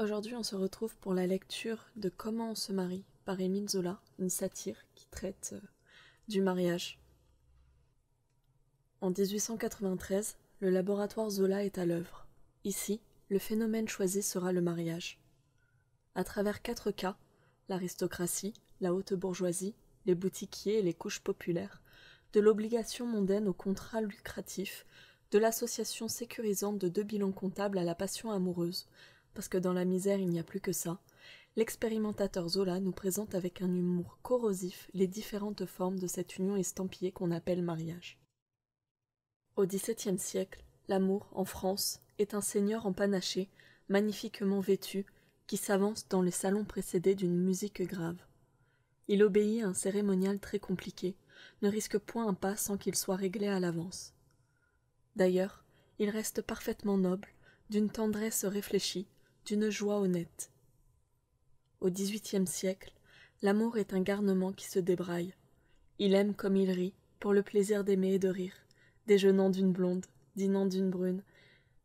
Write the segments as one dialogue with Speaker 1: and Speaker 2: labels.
Speaker 1: Aujourd'hui, on se retrouve pour la lecture de Comment on se marie par Émile Zola, une satire qui traite euh, du mariage. En 1893, le laboratoire Zola est à l'œuvre. Ici, le phénomène choisi sera le mariage. À travers quatre cas, l'aristocratie, la haute bourgeoisie, les boutiquiers et les couches populaires, de l'obligation mondaine au contrat lucratif, de l'association sécurisante de deux bilans comptables à la passion amoureuse, parce que dans la misère il n'y a plus que ça, l'expérimentateur Zola nous présente avec un humour corrosif les différentes formes de cette union estampillée qu'on appelle mariage. Au XVIIe siècle, l'amour, en France, est un seigneur empanaché, magnifiquement vêtu, qui s'avance dans les salons précédés d'une musique grave. Il obéit à un cérémonial très compliqué, ne risque point un pas sans qu'il soit réglé à l'avance. D'ailleurs, il reste parfaitement noble, d'une tendresse réfléchie, d'une joie honnête. Au XVIIIe siècle, l'amour est un garnement qui se débraille. Il aime comme il rit, pour le plaisir d'aimer et de rire, déjeunant d'une blonde, dînant d'une brune,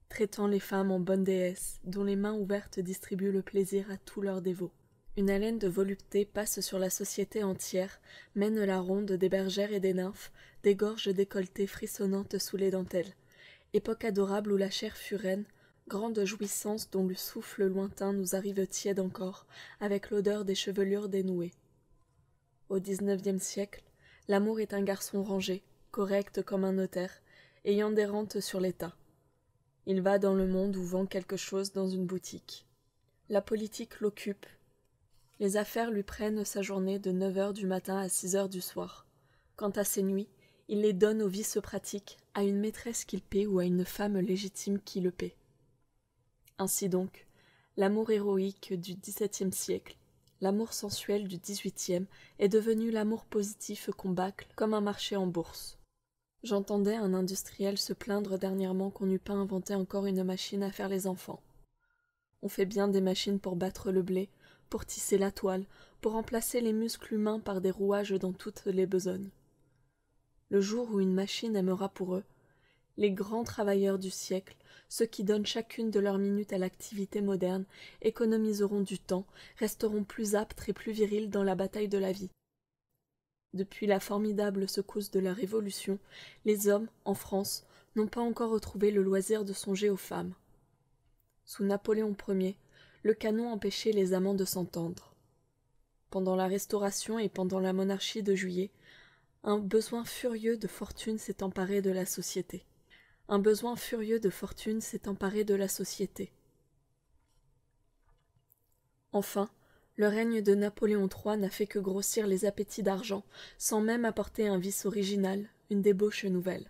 Speaker 1: traitant les femmes en bonnes déesses, dont les mains ouvertes distribuent le plaisir à tous leurs dévots. Une haleine de volupté passe sur la société entière, mène la ronde des bergères et des nymphes, des gorges décolletées frissonnantes sous les dentelles. Époque adorable où la chair fut reine, grande jouissance dont le souffle lointain nous arrive tiède encore avec l'odeur des chevelures dénouées au dix-neuvième siècle l'amour est un garçon rangé correct comme un notaire ayant des rentes sur l'état il va dans le monde ou vend quelque chose dans une boutique la politique l'occupe les affaires lui prennent sa journée de neuf heures du matin à six heures du soir quant à ses nuits il les donne aux vices pratiques à une maîtresse qu'il paie ou à une femme légitime qui le paie ainsi donc, l'amour héroïque du XVIIe siècle, l'amour sensuel du XVIIIe est devenu l'amour positif qu'on bâcle comme un marché en bourse. J'entendais un industriel se plaindre dernièrement qu'on n'eût pas inventé encore une machine à faire les enfants. On fait bien des machines pour battre le blé, pour tisser la toile, pour remplacer les muscles humains par des rouages dans toutes les besognes. Le jour où une machine aimera pour eux, les grands travailleurs du siècle, ceux qui donnent chacune de leurs minutes à l'activité moderne, économiseront du temps, resteront plus aptes et plus virils dans la bataille de la vie. Depuis la formidable secousse de la Révolution, les hommes, en France, n'ont pas encore retrouvé le loisir de songer aux femmes. Sous Napoléon Ier, le canon empêchait les amants de s'entendre. Pendant la Restauration et pendant la monarchie de Juillet, un besoin furieux de fortune s'est emparé de la société un besoin furieux de fortune s'est emparé de la société. Enfin, le règne de Napoléon III n'a fait que grossir les appétits d'argent, sans même apporter un vice original, une débauche nouvelle.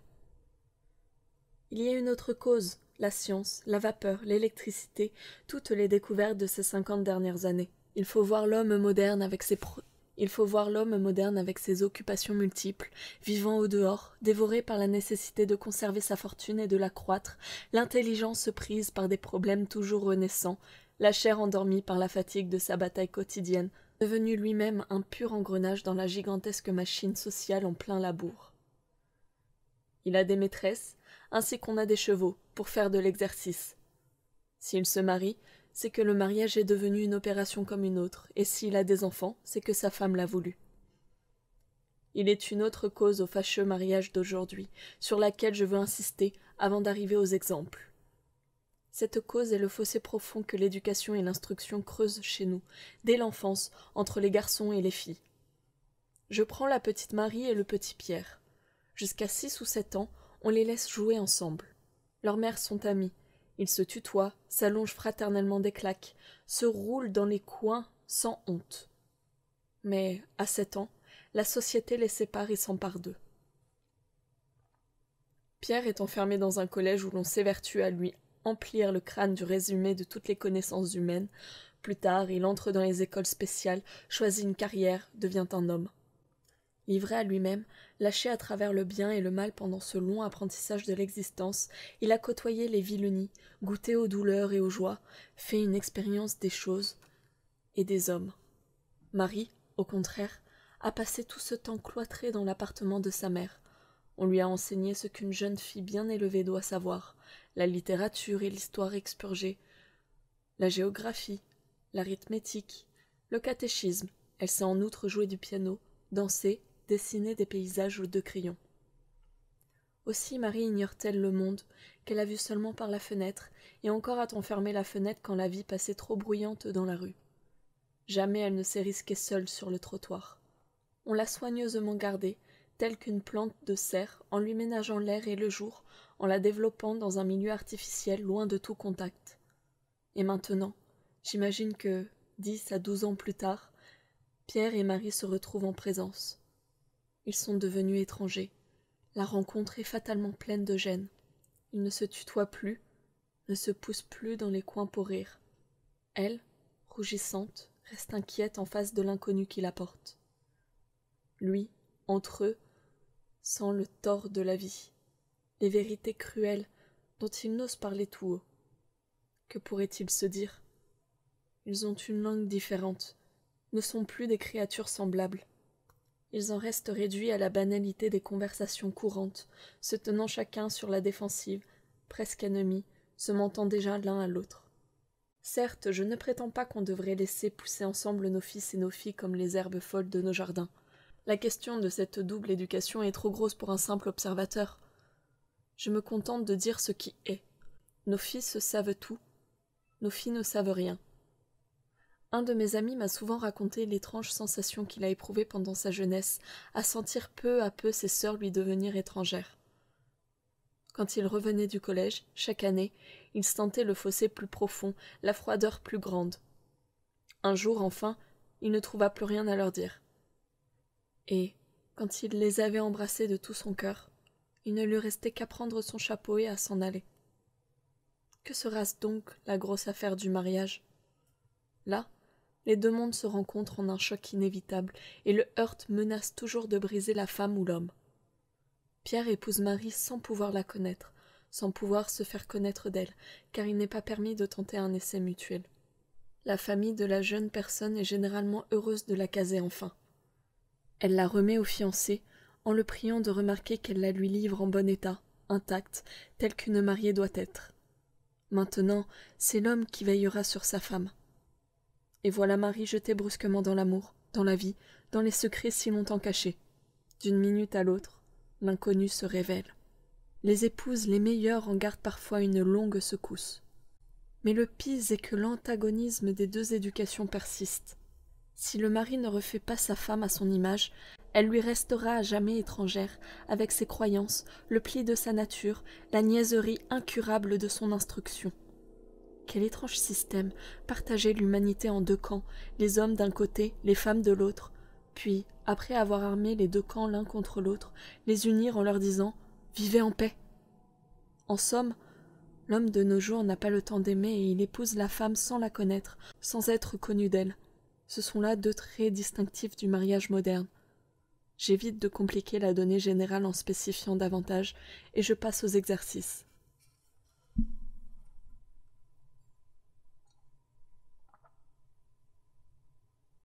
Speaker 1: Il y a une autre cause, la science, la vapeur, l'électricité, toutes les découvertes de ces cinquante dernières années. Il faut voir l'homme moderne avec ses, il faut voir l'homme moderne avec ses occupations multiples, vivant au dehors, dévoré par la nécessité de conserver sa fortune et de croître, l'intelligence prise par des problèmes toujours renaissants, la chair endormie par la fatigue de sa bataille quotidienne, devenu lui-même un pur engrenage dans la gigantesque machine sociale en plein labour. Il a des maîtresses, ainsi qu'on a des chevaux, pour faire de l'exercice. S'il se marie, c'est que le mariage est devenu une opération comme une autre, et s'il a des enfants, c'est que sa femme l'a voulu. Il est une autre cause au fâcheux mariage d'aujourd'hui, sur laquelle je veux insister avant d'arriver aux exemples. Cette cause est le fossé profond que l'éducation et l'instruction creusent chez nous, dès l'enfance, entre les garçons et les filles. Je prends la petite Marie et le petit Pierre. Jusqu'à six ou sept ans, on les laisse jouer ensemble. Leurs mères sont amies, il se tutoie, s'allonge fraternellement des claques, se roule dans les coins sans honte. Mais, à sept ans, la société les sépare et s'empare d'eux. Pierre est enfermé dans un collège où l'on s'évertue à lui emplir le crâne du résumé de toutes les connaissances humaines. Plus tard, il entre dans les écoles spéciales, choisit une carrière, devient un homme. Livré à lui-même, lâché à travers le bien et le mal pendant ce long apprentissage de l'existence, il a côtoyé les vilenies, goûté aux douleurs et aux joies, fait une expérience des choses et des hommes. Marie, au contraire, a passé tout ce temps cloîtrée dans l'appartement de sa mère. On lui a enseigné ce qu'une jeune fille bien élevée doit savoir, la littérature et l'histoire expurgées, la géographie, l'arithmétique, le catéchisme. Elle sait en outre jouer du piano, danser dessiner des paysages aux deux crayons. Aussi Marie ignore-t-elle le monde, qu'elle a vu seulement par la fenêtre, et encore a-t-on fermé la fenêtre quand la vie passait trop bruyante dans la rue. Jamais elle ne s'est risquée seule sur le trottoir. On l'a soigneusement gardée, telle qu'une plante de serre, en lui ménageant l'air et le jour, en la développant dans un milieu artificiel loin de tout contact. Et maintenant, j'imagine que, dix à douze ans plus tard, Pierre et Marie se retrouvent en présence. Ils sont devenus étrangers. La rencontre est fatalement pleine de gêne. Ils ne se tutoient plus, ne se poussent plus dans les coins pour rire. Elle, rougissante, reste inquiète en face de l'inconnu qui la porte. Lui, entre eux, sent le tort de la vie, les vérités cruelles dont il n'ose parler tout haut. Que pourrait-il se dire Ils ont une langue différente, ne sont plus des créatures semblables ils en restent réduits à la banalité des conversations courantes, se tenant chacun sur la défensive, presque ennemis, se mentant déjà l'un à l'autre. Certes, je ne prétends pas qu'on devrait laisser pousser ensemble nos fils et nos filles comme les herbes folles de nos jardins. La question de cette double éducation est trop grosse pour un simple observateur. Je me contente de dire ce qui est. Nos fils savent tout, nos filles ne savent rien. Un de mes amis m'a souvent raconté l'étrange sensation qu'il a éprouvée pendant sa jeunesse, à sentir peu à peu ses sœurs lui devenir étrangères. Quand il revenait du collège, chaque année, il sentait le fossé plus profond, la froideur plus grande. Un jour, enfin, il ne trouva plus rien à leur dire. Et, quand il les avait embrassés de tout son cœur, il ne lui restait qu'à prendre son chapeau et à s'en aller. Que sera-ce donc la grosse affaire du mariage Là, les deux mondes se rencontrent en un choc inévitable, et le heurt menace toujours de briser la femme ou l'homme. Pierre épouse Marie sans pouvoir la connaître, sans pouvoir se faire connaître d'elle, car il n'est pas permis de tenter un essai mutuel. La famille de la jeune personne est généralement heureuse de la caser enfin. Elle la remet au fiancé, en le priant de remarquer qu'elle la lui livre en bon état, intacte, telle qu'une mariée doit être. Maintenant, c'est l'homme qui veillera sur sa femme et voilà marie jetée brusquement dans l'amour dans la vie dans les secrets si longtemps cachés d'une minute à l'autre l'inconnu se révèle les épouses les meilleures en gardent parfois une longue secousse mais le pis est que l'antagonisme des deux éducations persiste si le mari ne refait pas sa femme à son image elle lui restera à jamais étrangère avec ses croyances le pli de sa nature la niaiserie incurable de son instruction quel étrange système partager l'humanité en deux camps, les hommes d'un côté, les femmes de l'autre, puis, après avoir armé les deux camps l'un contre l'autre, les unir en leur disant Vivez en paix. En somme, l'homme de nos jours n'a pas le temps d'aimer et il épouse la femme sans la connaître, sans être connu d'elle. Ce sont là deux traits distinctifs du mariage moderne. J'évite de compliquer la donnée générale en spécifiant davantage, et je passe aux exercices.